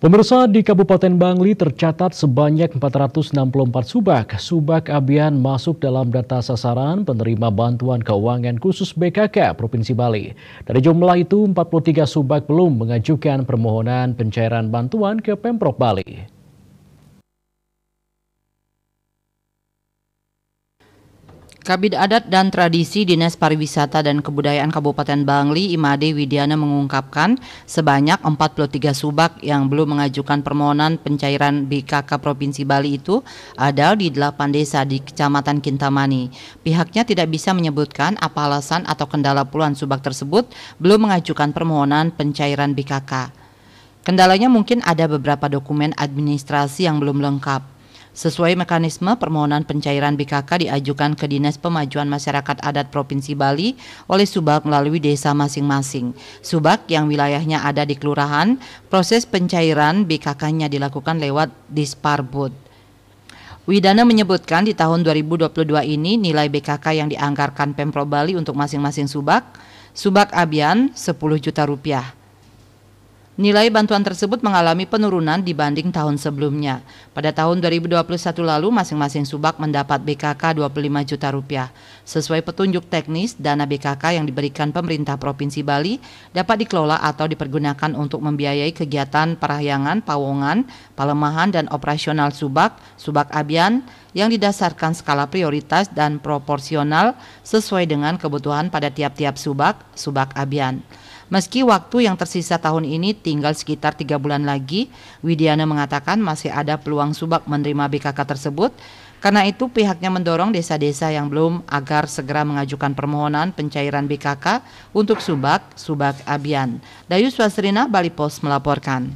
Pemirsa di Kabupaten Bangli tercatat sebanyak 464 subak. Subak Abian masuk dalam data sasaran penerima bantuan keuangan khusus BKK Provinsi Bali. Dari jumlah itu, 43 subak belum mengajukan permohonan pencairan bantuan ke Pemprov Bali. Kabid Adat dan Tradisi Dinas Pariwisata dan Kebudayaan Kabupaten Bangli, Imade Widiana mengungkapkan sebanyak 43 subak yang belum mengajukan permohonan pencairan BKK Provinsi Bali itu ada di 8 desa di Kecamatan Kintamani. Pihaknya tidak bisa menyebutkan apa alasan atau kendala puluhan subak tersebut belum mengajukan permohonan pencairan BKK. Kendalanya mungkin ada beberapa dokumen administrasi yang belum lengkap. Sesuai mekanisme, permohonan pencairan BKK diajukan ke Dinas Pemajuan Masyarakat Adat Provinsi Bali oleh Subak melalui desa masing-masing. Subak yang wilayahnya ada di kelurahan, proses pencairan BKK-nya dilakukan lewat disparbud. Widana menyebutkan di tahun 2022 ini nilai BKK yang dianggarkan Pemprov Bali untuk masing-masing Subak, Subak Abian 10 juta rupiah. Nilai bantuan tersebut mengalami penurunan dibanding tahun sebelumnya. Pada tahun 2021 lalu, masing-masing subak mendapat BKK 25 juta rupiah. Sesuai petunjuk teknis, dana BKK yang diberikan pemerintah Provinsi Bali dapat dikelola atau dipergunakan untuk membiayai kegiatan perahyangan, pawongan, palemahan, dan operasional subak, subak abian, yang didasarkan skala prioritas dan proporsional sesuai dengan kebutuhan pada tiap-tiap subak, subak abian. Meski waktu yang tersisa tahun ini tinggal sekitar tiga bulan lagi, Widiana mengatakan masih ada peluang Subak menerima BKK tersebut. Karena itu pihaknya mendorong desa-desa yang belum agar segera mengajukan permohonan pencairan BKK untuk Subak, Subak Abian. Dayu Swasrina, Bali Post melaporkan.